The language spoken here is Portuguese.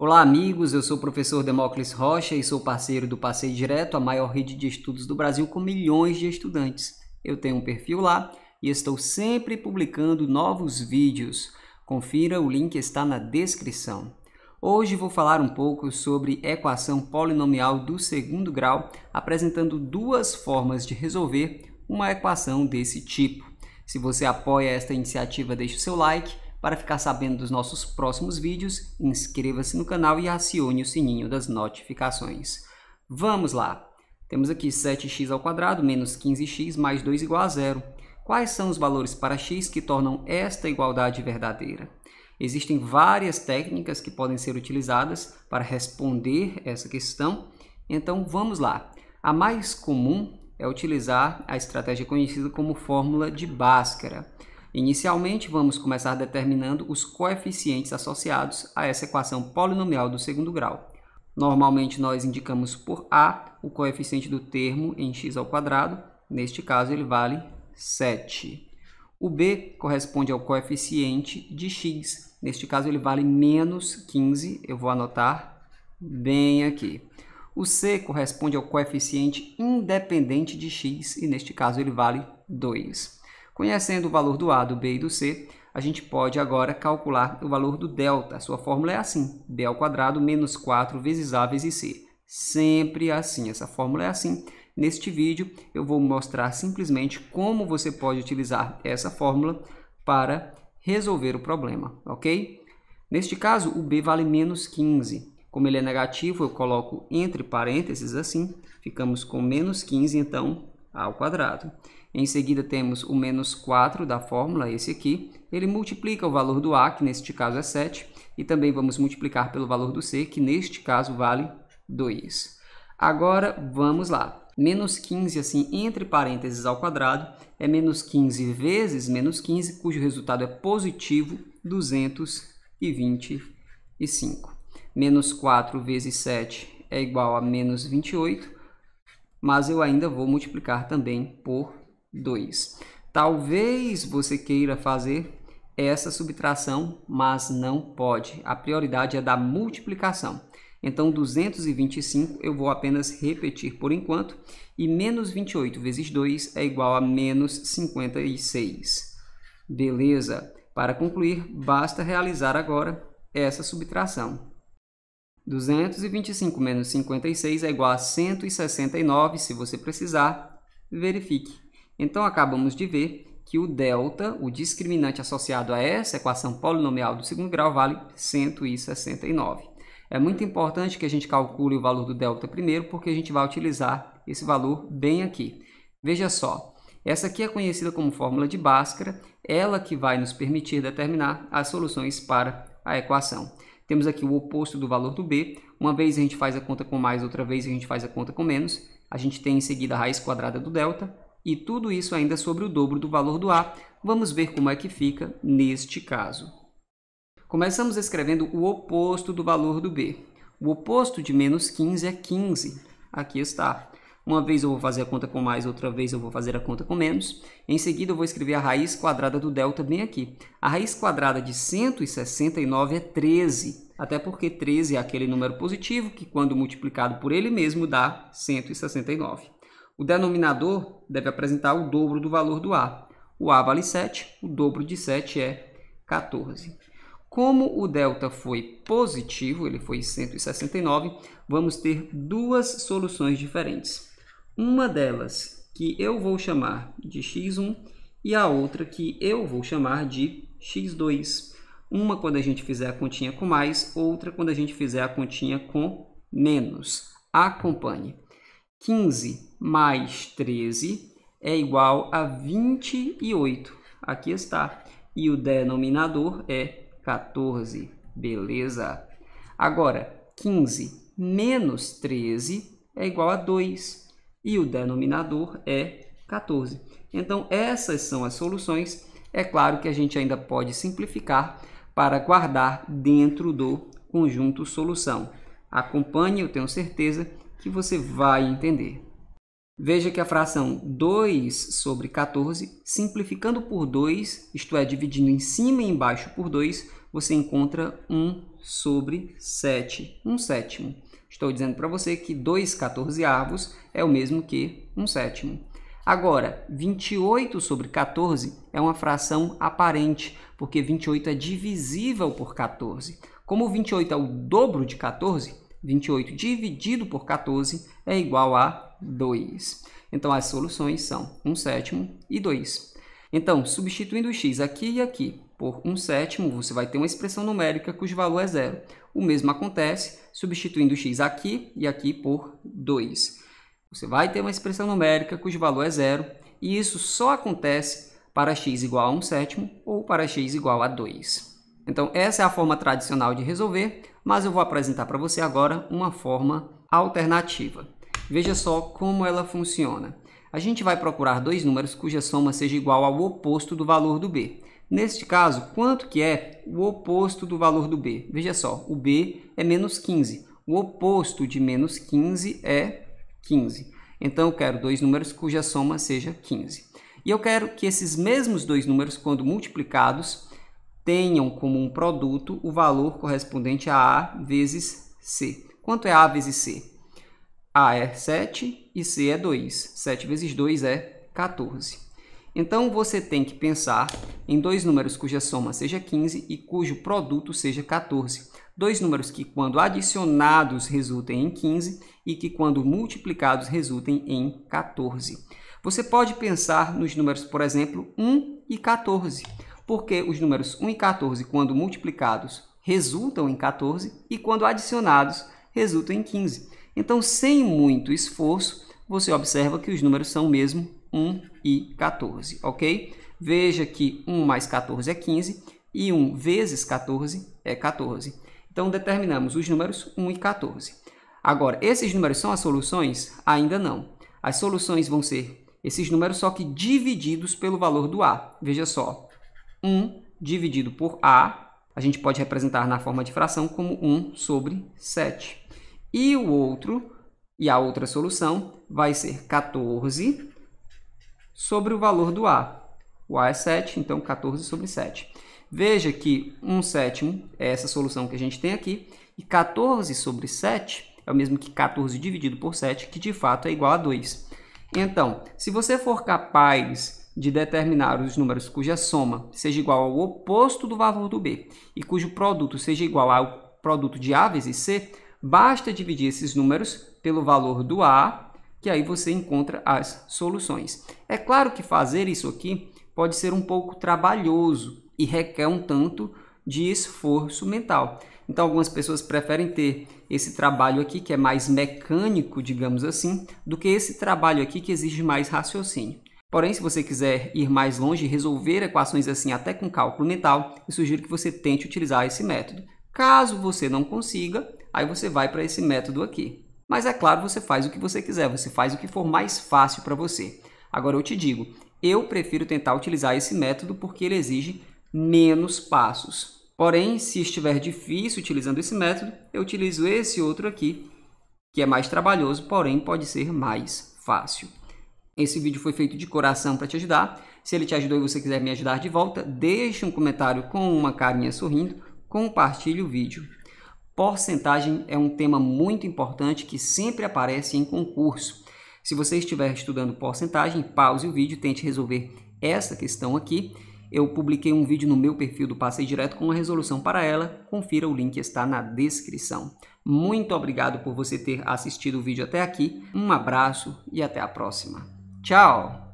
Olá, amigos. Eu sou o professor Demócles Rocha e sou parceiro do Passeio Direto, a maior rede de estudos do Brasil com milhões de estudantes. Eu tenho um perfil lá e estou sempre publicando novos vídeos. Confira, o link está na descrição. Hoje vou falar um pouco sobre equação polinomial do segundo grau, apresentando duas formas de resolver uma equação desse tipo. Se você apoia esta iniciativa, deixe o seu like para ficar sabendo dos nossos próximos vídeos, inscreva-se no canal e acione o sininho das notificações. Vamos lá! Temos aqui 7x ao quadrado menos 15x mais 2 igual a zero. Quais são os valores para x que tornam esta igualdade verdadeira? Existem várias técnicas que podem ser utilizadas para responder essa questão. Então, vamos lá. A mais comum é utilizar a estratégia conhecida como fórmula de Bhaskara. Inicialmente, vamos começar determinando os coeficientes associados a essa equação polinomial do segundo grau. Normalmente, nós indicamos por A o coeficiente do termo em x ao quadrado, neste caso ele vale 7. O B corresponde ao coeficiente de x, neste caso ele vale menos 15, eu vou anotar bem aqui. O C corresponde ao coeficiente independente de x e neste caso ele vale 2. Conhecendo o valor do A, do B e do C, a gente pode agora calcular o valor do delta. A sua fórmula é assim, B ao quadrado menos 4 vezes A vezes C. Sempre assim, essa fórmula é assim. Neste vídeo eu vou mostrar simplesmente como você pode utilizar essa fórmula para resolver o problema, ok? Neste caso, o B vale menos 15. Como ele é negativo, eu coloco entre parênteses assim, ficamos com menos 15, então ao quadrado. Em seguida, temos o menos 4 da fórmula, esse aqui. Ele multiplica o valor do A, que neste caso é 7, e também vamos multiplicar pelo valor do C, que neste caso vale 2. Agora, vamos lá. Menos 15, assim, entre parênteses ao quadrado, é menos 15 vezes menos 15, cujo resultado é positivo 225. Menos 4 vezes 7 é igual a menos 28 mas eu ainda vou multiplicar também por 2. Talvez você queira fazer essa subtração, mas não pode. A prioridade é da multiplicação. Então, 225 eu vou apenas repetir por enquanto. E menos 28 vezes 2 é igual a menos 56. Beleza? Para concluir, basta realizar agora essa subtração. 225 menos 56 é igual a 169, se você precisar, verifique. Então, acabamos de ver que o delta, o discriminante associado a essa equação polinomial do segundo grau, vale 169. É muito importante que a gente calcule o valor do delta primeiro, porque a gente vai utilizar esse valor bem aqui. Veja só, essa aqui é conhecida como fórmula de Bhaskara, ela que vai nos permitir determinar as soluções para a equação. Temos aqui o oposto do valor do b. Uma vez a gente faz a conta com mais, outra vez a gente faz a conta com menos. A gente tem em seguida a raiz quadrada do delta. E tudo isso ainda sobre o dobro do valor do a. Vamos ver como é que fica neste caso. Começamos escrevendo o oposto do valor do b. O oposto de menos 15 é 15. Aqui está. Uma vez eu vou fazer a conta com mais, outra vez eu vou fazer a conta com menos. Em seguida eu vou escrever a raiz quadrada do delta bem aqui. A raiz quadrada de 169 é 13, até porque 13 é aquele número positivo que quando multiplicado por ele mesmo dá 169. O denominador deve apresentar o dobro do valor do A. O A vale 7, o dobro de 7 é 14. Como o delta foi positivo, ele foi 169, vamos ter duas soluções diferentes uma delas que eu vou chamar de x1 e a outra que eu vou chamar de x2. Uma quando a gente fizer a continha com mais, outra quando a gente fizer a continha com menos. Acompanhe. 15 mais 13 é igual a 28. Aqui está. E o denominador é 14. Beleza? Agora, 15 menos 13 é igual a 2 e o denominador é 14. Então, essas são as soluções. É claro que a gente ainda pode simplificar para guardar dentro do conjunto solução. Acompanhe, eu tenho certeza que você vai entender. Veja que a fração 2 sobre 14, simplificando por 2, isto é, dividindo em cima e embaixo por 2, você encontra 1 sobre 7, 1 sétimo. Estou dizendo para você que 2 quatorzeavos é o mesmo que 1 um sétimo. Agora, 28 sobre 14 é uma fração aparente, porque 28 é divisível por 14. Como 28 é o dobro de 14, 28 dividido por 14 é igual a 2. Então, as soluções são 1 sétimo e 2. Então, substituindo o x aqui e aqui, por 1 sétimo, você vai ter uma expressão numérica cujo valor é zero. O mesmo acontece substituindo x aqui e aqui por 2. Você vai ter uma expressão numérica cujo valor é zero, e isso só acontece para x igual a 1 sétimo ou para x igual a 2. Então, essa é a forma tradicional de resolver, mas eu vou apresentar para você agora uma forma alternativa. Veja só como ela funciona a gente vai procurar dois números cuja soma seja igual ao oposto do valor do b. Neste caso, quanto que é o oposto do valor do b? Veja só, o b é menos 15. O oposto de menos 15 é 15. Então, eu quero dois números cuja soma seja 15. E eu quero que esses mesmos dois números, quando multiplicados, tenham como um produto o valor correspondente a A vezes C. Quanto é A vezes C? A é 7 e C é 2. 7 vezes 2 é 14. Então, você tem que pensar em dois números cuja soma seja 15 e cujo produto seja 14. Dois números que, quando adicionados, resultem em 15 e que, quando multiplicados, resultem em 14. Você pode pensar nos números, por exemplo, 1 e 14, porque os números 1 e 14, quando multiplicados, resultam em 14 e, quando adicionados, resultam em 15. Então, sem muito esforço, você observa que os números são mesmo 1 e 14, ok? Veja que 1 mais 14 é 15 e 1 vezes 14 é 14. Então, determinamos os números 1 e 14. Agora, esses números são as soluções? Ainda não. As soluções vão ser esses números, só que divididos pelo valor do A. Veja só, 1 dividido por A, a gente pode representar na forma de fração como 1 sobre 7. E o outro, e a outra solução, vai ser 14 sobre o valor do A. O A é 7, então 14 sobre 7. Veja que 1 sétimo é essa solução que a gente tem aqui, e 14 sobre 7 é o mesmo que 14 dividido por 7, que de fato é igual a 2. Então, se você for capaz de determinar os números cuja soma seja igual ao oposto do valor do B e cujo produto seja igual ao produto de A vezes C, Basta dividir esses números pelo valor do A, que aí você encontra as soluções. É claro que fazer isso aqui pode ser um pouco trabalhoso e requer um tanto de esforço mental. Então, algumas pessoas preferem ter esse trabalho aqui, que é mais mecânico, digamos assim, do que esse trabalho aqui que exige mais raciocínio. Porém, se você quiser ir mais longe e resolver equações assim até com cálculo mental, eu sugiro que você tente utilizar esse método. Caso você não consiga, aí você vai para esse método aqui. Mas é claro, você faz o que você quiser, você faz o que for mais fácil para você. Agora eu te digo, eu prefiro tentar utilizar esse método porque ele exige menos passos. Porém, se estiver difícil utilizando esse método, eu utilizo esse outro aqui, que é mais trabalhoso, porém pode ser mais fácil. Esse vídeo foi feito de coração para te ajudar. Se ele te ajudou e você quiser me ajudar de volta, deixe um comentário com uma carinha sorrindo compartilhe o vídeo. Porcentagem é um tema muito importante que sempre aparece em concurso. Se você estiver estudando porcentagem, pause o vídeo, tente resolver essa questão aqui. Eu publiquei um vídeo no meu perfil do Passei Direto com a resolução para ela. Confira, o link está na descrição. Muito obrigado por você ter assistido o vídeo até aqui. Um abraço e até a próxima. Tchau!